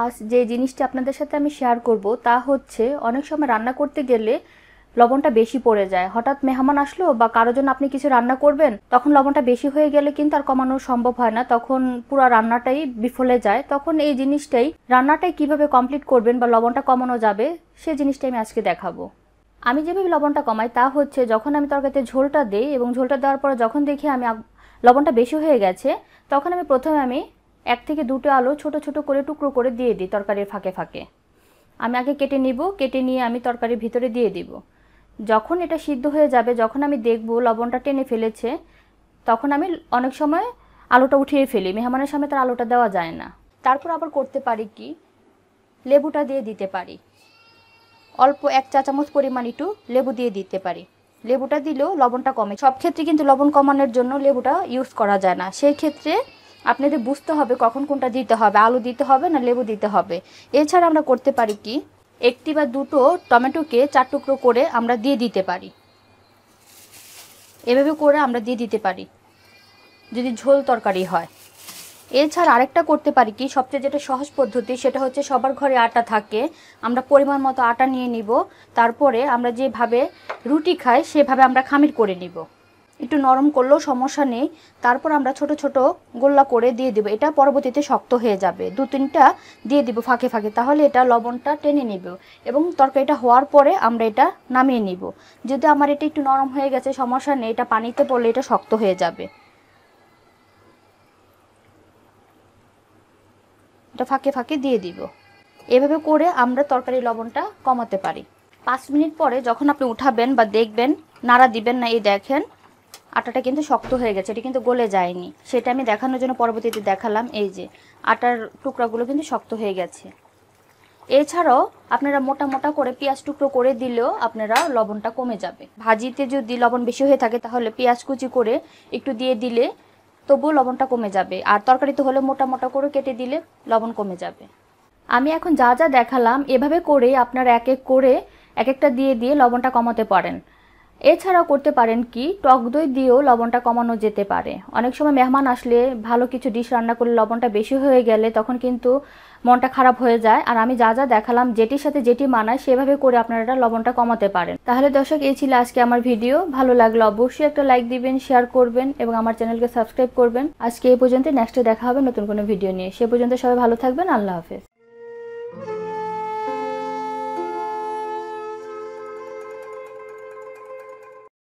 আজ যে জিনিসটি আপনাদের সাথে আমি শেয়ার করব তা হচ্ছে অনেক সময় রান্না করতে গেলে লবণটা বেশি পড়ে যায় হঠাৎ মেহমান আসলো বা কারোর জন্য আপনি কিছু রান্না করবেন তখন লবণটা বেশি হয়ে গেলে কিন্তু আর কমানো সম্ভব হয় না তখন পুরো রান্নাটাই বিফলে যায় তখন এই জিনিসটাই রান্নাটাই কিভাবে কমপ্লিট করবেন বা লবণটা কমানো যাবে সে জিনিসটাই আমি আজকে দেখাবো আমি যেভাবে লবণটা কমাই তা হচ্ছে যখন আমি তরকারিতে ঝোলটা দিই এবং ঝোলটা দেওয়ার পর যখন দেখি আমি লবণটা বেশি হয়ে গেছে তখন আমি প্রথমে আমি এক থেকে দুটো আলু ছোট ছোট করে টুকরো করে দিয়ে দিই তরকারির ফাঁকে ফাঁকে আমি আগে কেটে নিব কেটে নিয়ে আমি তরকারির ভিতরে দিয়ে দিব যখন এটা সিদ্ধ হয়ে যাবে যখন আমি দেখব লবণটা টেনে ফেলেছে তখন আমি অনেক সময় আলুটা উঠিয়ে ফেলি মেহমানের সামনে তার আলুটা দেওয়া যায় না তারপর আবার করতে পারি কি লেবুটা দিয়ে দিতে পারি অল্প এক চা চামচ পরিমাণ একটু লেবু দিয়ে দিতে পারি লেবুটা দিলেও লবণটা কমে সব ক্ষেত্রে কিন্তু লবণ কমানোর জন্য লেবুটা ইউজ করা যায় না সেই ক্ষেত্রে আপনাদের বুঝতে হবে কখন কোনটা দিতে হবে আলু দিতে হবে না লেবু দিতে হবে এছাড়া আমরা করতে পারি কি একটি বা দুটো টমেটোকে চার টুকরো করে আমরা দিয়ে দিতে পারি এভাবে করে আমরা দিয়ে দিতে পারি যদি ঝোল তরকারি হয় এছাড়া আরেকটা করতে পারি কি সবচেয়ে যেটা সহজ পদ্ধতি সেটা হচ্ছে সবার ঘরে আটা থাকে আমরা পরিমাণ মতো আটা নিয়ে নিব তারপরে আমরা যেভাবে রুটি খাই সেভাবে আমরা খামির করে নিব একটু নরম করলেও সমস্যা নেই তারপর আমরা ছোট ছোট গোল্লা করে দিয়ে দেবো এটা পরবর্তীতে শক্ত হয়ে যাবে দু তিনটা দিয়ে দিব ফাঁকে ফাঁকে তাহলে এটা লবণটা টেনে নিব এবং তরকারিটা হওয়ার পরে আমরা এটা নামিয়ে নিব যদি আমার এটা একটু নরম হয়ে গেছে সমস্যা নেই এটা পানিতে পড়লে এটা শক্ত হয়ে যাবে এটা ফাঁকে ফাঁকে দিয়ে দিব এভাবে করে আমরা তরকারি লবণটা কমাতে পারি পাঁচ মিনিট পরে যখন আপনি উঠাবেন বা দেখবেন নাড়া দিবেন না এই দেখেন আটাটা কিন্তু শক্ত হয়ে গেছে এটি কিন্তু গলে যায়নি সেটা আমি দেখানোর জন্য পরবর্তীতে দেখালাম এই যে আটার টুকরাগুলো কিন্তু শক্ত হয়ে গেছে এছাড়াও আপনারা মোটা মোটা করে পেঁয়াজ টুকরো করে দিলেও আপনারা লবণটা কমে যাবে ভাজিতে যদি লবণ বেশি হয়ে থাকে তাহলে পেঁয়াজ কুচি করে একটু দিয়ে দিলে তবুও লবণটা কমে যাবে আর তরকারিতে হলে মোটা মোটা করে কেটে দিলে লবণ কমে যাবে আমি এখন যা যা দেখালাম এভাবে করে আপনারা এক এক করে এক একটা দিয়ে দিয়ে লবণটা কমাতে পারেন এছাড়াও করতে পারেন কি টক দই দিয়েও লবণটা কমানো যেতে পারে অনেক সময় মেহমান আসলে ভালো কিছু ডিশ রান্না করলে লবণটা বেশি হয়ে গেলে তখন কিন্তু মনটা খারাপ হয়ে যায় আর আমি যা যা দেখালাম যেটির সাথে যেটি মানায় সেভাবে করে আপনারা লবণটা কমাতে পারেন তাহলে দর্শক এই ছিল আজকে আমার ভিডিও ভালো লাগলো অবশ্যই একটা লাইক দিবেন শেয়ার করবেন এবং আমার চ্যানেলকে সাবস্ক্রাইব করবেন আজকে এই পর্যন্ত নেক্সটে দেখা হবে নতুন কোনো ভিডিও নিয়ে সে পর্যন্ত সবাই ভালো থাকবেন আল্লাহ হাফেজ